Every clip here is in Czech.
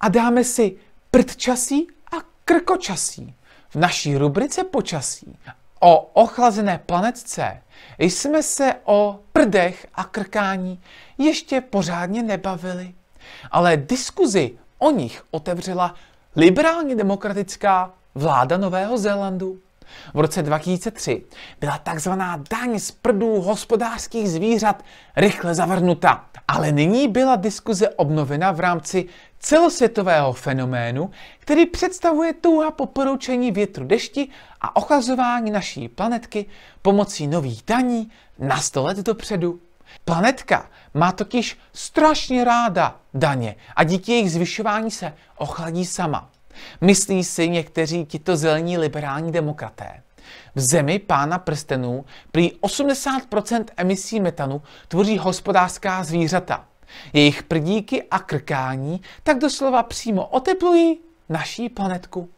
a dáme si prdčasí a krkočasí v naší rubrice počasí. O ochlazené planetce jsme se o prdech a krkání ještě pořádně nebavili, ale diskuzi o nich otevřela liberálně demokratická vláda Nového Zélandu v roce 2003 byla takzvaná daň z prdů hospodářských zvířat rychle zavrnuta. Ale nyní byla diskuze obnovena v rámci celosvětového fenoménu, který představuje touha po poroučení větru dešti a ochlazování naší planetky pomocí nových daní na 100 let dopředu. Planetka má totiž strašně ráda daně a díky jejich zvyšování se ochladí sama. Myslí si někteří tito zelení liberální demokraté. V zemi pána prstenů prý 80% emisí metanu tvoří hospodářská zvířata. Jejich prdíky a krkání tak doslova přímo oteplují naší planetku.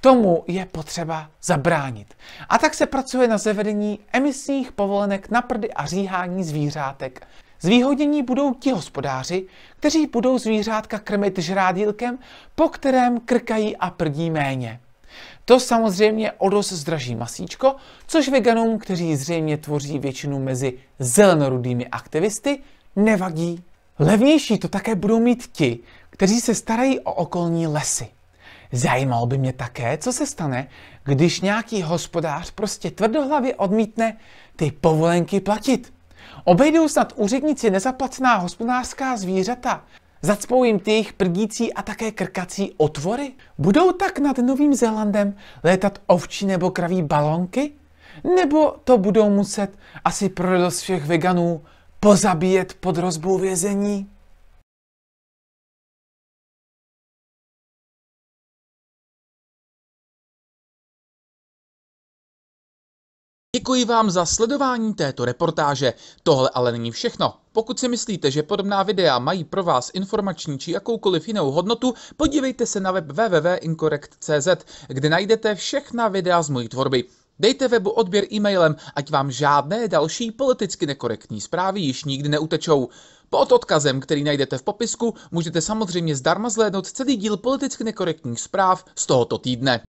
Tomu je potřeba zabránit. A tak se pracuje na zavedení emisních povolenek na prdy a říhání zvířátek. Zvýhodnění budou ti hospodáři, kteří budou zvířátka krmit žrádílkem, po kterém krkají a prdí méně. To samozřejmě o dost zdraží masíčko, což veganům, kteří zřejmě tvoří většinu mezi zelenorudými aktivisty, nevadí. Levnější to také budou mít ti, kteří se starají o okolní lesy. Zajímalo by mě také, co se stane, když nějaký hospodář prostě tvrdohlavě odmítne ty povolenky platit. Obejdou snad úředníci nezaplacená hospodářská zvířata? Zacpou jim ty jejich prdící a také krkací otvory? Budou tak nad Novým Zélandem létat ovčí nebo kraví balonky? Nebo to budou muset asi pro prodost všech veganů pozabíjet pod rozbou vězení? Děkuji vám za sledování této reportáže. Tohle ale není všechno. Pokud si myslíte, že podobná videa mají pro vás informační či jakoukoliv jinou hodnotu, podívejte se na web www.incorrect.cz, kde najdete všechna videa z mojí tvorby. Dejte webu odběr e-mailem, ať vám žádné další politicky nekorektní zprávy již nikdy neutečou. Pod odkazem, který najdete v popisku, můžete samozřejmě zdarma zhlédnout celý díl politicky nekorektních zpráv z tohoto týdne.